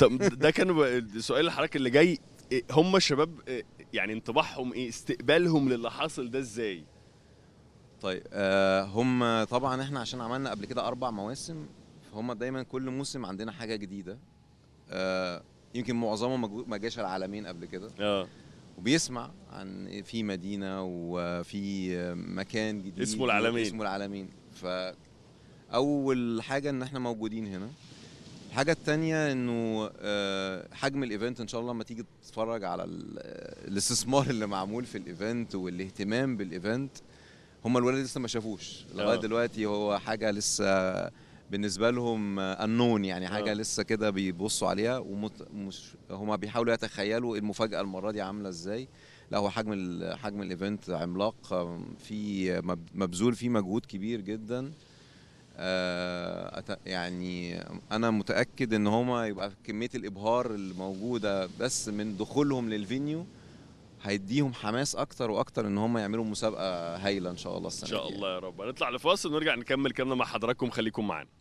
طب ده كان سؤال لحضرتك اللي جاي هم الشباب يعني انطباعهم ايه استقبالهم للي حاصل ده ازاي طيب آه هم طبعا احنا عشان عملنا قبل كده اربع مواسم فهم دايما كل موسم عندنا حاجه جديده آه يمكن معظمهم ما جاش العالمين قبل كده اه وبيسمع عن في مدينه وفي مكان جديد اسمه العالمين اسمه العالمين ف اول حاجه ان احنا موجودين هنا الحاجه التانية انه آه، حجم الايفنت ان شاء الله لما تيجي تتفرج على آه، الاستثمار اللي معمول في الايفنت والاهتمام بالايفنت هم الولاد لسه ما شافوش لغايه آه. دلوقتي هو حاجه لسه بالنسبه لهم النون يعني حاجه أوه. لسه كده بيبصوا عليها ومت... مش... هم بيحاولوا يتخيلوا المفاجاه المره دي عامله ازاي لا هو حجم ال... حجم الايفنت عملاق في مبذول فيه مجهود كبير جدا يعني انا متاكد ان هما يبقى كميه الابهار الموجوده بس من دخولهم للفينيو هيديهم حماس اكتر واكتر ان هم يعملوا مسابقه هايله ان شاء الله السنه ان شاء الله يا رب هنطلع لفاصل ونرجع نكمل كلامنا مع حضراتكم خليكم معانا